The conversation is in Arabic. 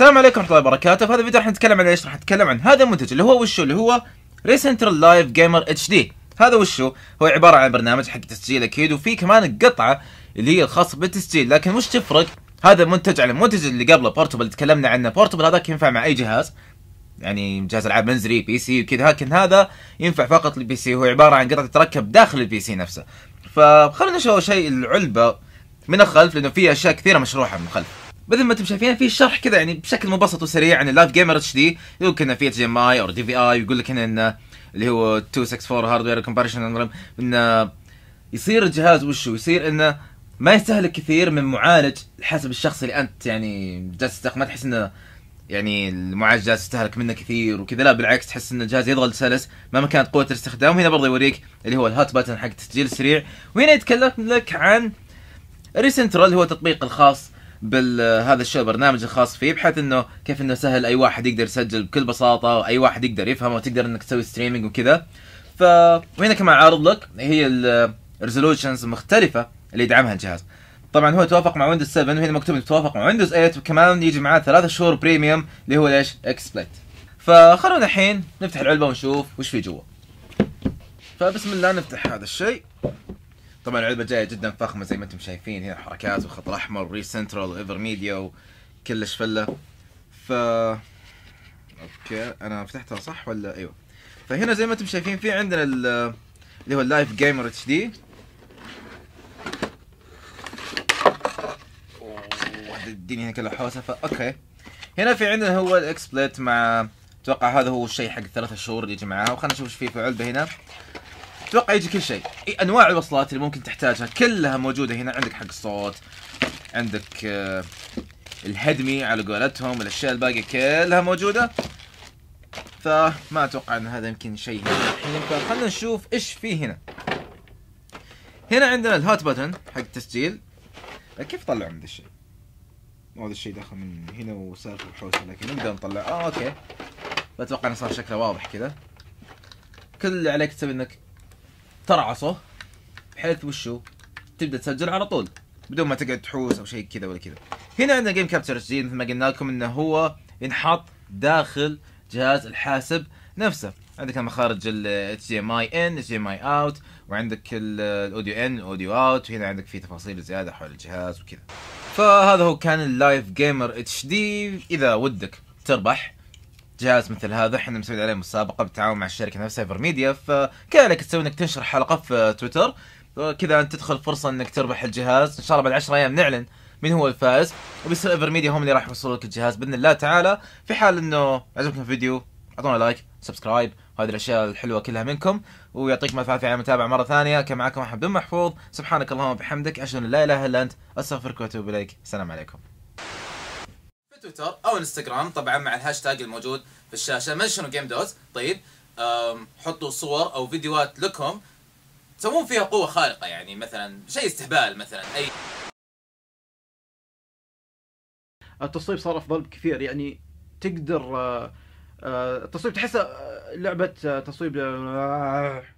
السلام عليكم ورحمه الله وبركاته في هذا الفيديو راح نتكلم عن ايش راح نتكلم عن هذا المنتج اللي هو وشو اللي هو ريسنترال لايف جيمر اتش دي هذا وشو هو عباره عن برنامج حق تسجيل اكيد وفي كمان القطعه اللي هي الخاصه بالتسجيل لكن وش تفرق هذا المنتج عن المنتج اللي قبله بورتبل اللي تكلمنا عنه بورتبل هذاك ينفع مع اي جهاز يعني جهاز العاب منزلي بي سي وكذا لكن هذا ينفع فقط للبي سي هو عباره عن قطعه تتركب داخل البي سي نفسه فخلنا نشوف شيء العلبه من الخلف لانه في اشياء كثيره مشروحه من الخلف مثل ما انتم شايفين في شرح كذا يعني بشكل مبسط وسريع عن اللايف جيمر اتش دي يقول لك انه في اتش دي ام اي او دي في اي ويقول لك هنا انه اللي هو 264 هاردوير كومبارشن انه يصير الجهاز وشو يصير انه ما يستهلك كثير من معالج حسب الشخص اللي انت يعني جالس تستخدم ما تحس انه يعني المعالج جالس يستهلك منه كثير وكذا لا بالعكس تحس ان الجهاز يضغط سلس مهما كانت قوه الاستخدام وهنا برضه يوريك اللي هو الهات باتن حق التسجيل السريع وهنا يتكلم لك عن ريسنترال اللي هو التطبيق الخاص بهذا آه، الشو البرنامج الخاص فيه بحيث انه كيف انه سهل اي واحد يقدر يسجل بكل بساطه واي واحد يقدر يفهمه وتقدر انك تسوي ستريمينج وكذا ف وهنا كمان عارض لك هي الريزولوشنز المختلفه آه، اللي يدعمها الجهاز طبعا هو توافق مع ويندوز 7 وهنا مكتوب انه توافق مع ويندوز 8 وكمان يجي معاه ثلاثة شهور بريميوم اللي هو ليش اكسبلت فخلونا الحين نفتح العلبه ونشوف وش في جوا فبسم الله نفتح هذا الشيء طبعا العلبه جايه جدا فخمه زي ما انتم شايفين هنا حركات وخط احمر وري سنترال وايفر ميديا وكلش فله ف اوكي انا فتحتها صح ولا ايوه فهنا زي ما انتم شايفين في عندنا اللي هو اللايف جيمر اتش دي الدنيا هنا كلها حوسه اوكي هنا في عندنا هو الاكس بليت مع اتوقع هذا هو الشيء حق الثلاث شهور اللي يجي جمعها وخلنا نشوف ايش في في علبه هنا اتوقع يجي كل شيء انواع الوصلات اللي ممكن تحتاجها كلها موجوده هنا عندك حق الصوت عندك آه، الهدمي على قولتهم الاشياء الباقيه كلها موجوده فما اتوقع ان هذا يمكن شيء هنا الحين طيب، فخلنا نشوف ايش في هنا هنا عندنا الهوت بوتن حق التسجيل كيف طلع من ذا الشيء؟ هذا الشيء دخل من هنا وسالفه وحوسه لكن نقدر نطلع اه اوكي بتوقع انه صار شكله واضح كذا كل اللي عليك تسوي انك ترعصه بحيث وشو تبدا تسجل على طول بدون ما تقعد تحوس او شيء كذا ولا كذا هنا عندنا جيم كابتشر جي مثل ما قلنا لكم انه هو ينحط داخل جهاز الحاسب نفسه عندك مخارج ال HDMI in HDMI out وعندك الاوديو ان الاوديو اوت وهنا عندك في تفاصيل زياده حول الجهاز وكذا فهذا هو كان اللايف جيمر اتش دي اذا ودك تربح جهاز مثل هذا احنا مسويين عليه مسابقه بالتعاون مع الشركه نفسها سايبر ميديا فكان لك تسوي انك تنشر حلقه في تويتر وكذا انت تدخل فرصه انك تربح الجهاز ان شاء الله بعد 10 ايام نعلن مين هو الفائز وبيصير ايفر ميديا هم اللي راح يوصلوا لك الجهاز باذن الله تعالى في حال انه عجبكم الفيديو اعطونا لايك سبسكرايب وهذه الاشياء الحلوه كلها منكم ويعطيكم الف عافيه على المتابعه مره ثانيه كان معكم احمد بن محفوظ سبحانك اللهم وبحمدك اشهد ان لا اله الا انت استغفرك واتوب اليك السلام عليكم تويتر او انستغرام طبعا مع الهاشتاج الموجود في الشاشه منشنوا جيم دوز طيب حطوا صور او فيديوهات لكم تسوون فيها قوه خارقه يعني مثلا شيء استهبال مثلا اي التصويب صار افضل بكثير يعني تقدر آه، آه، التصويب تحسه آه، لعبه تصويب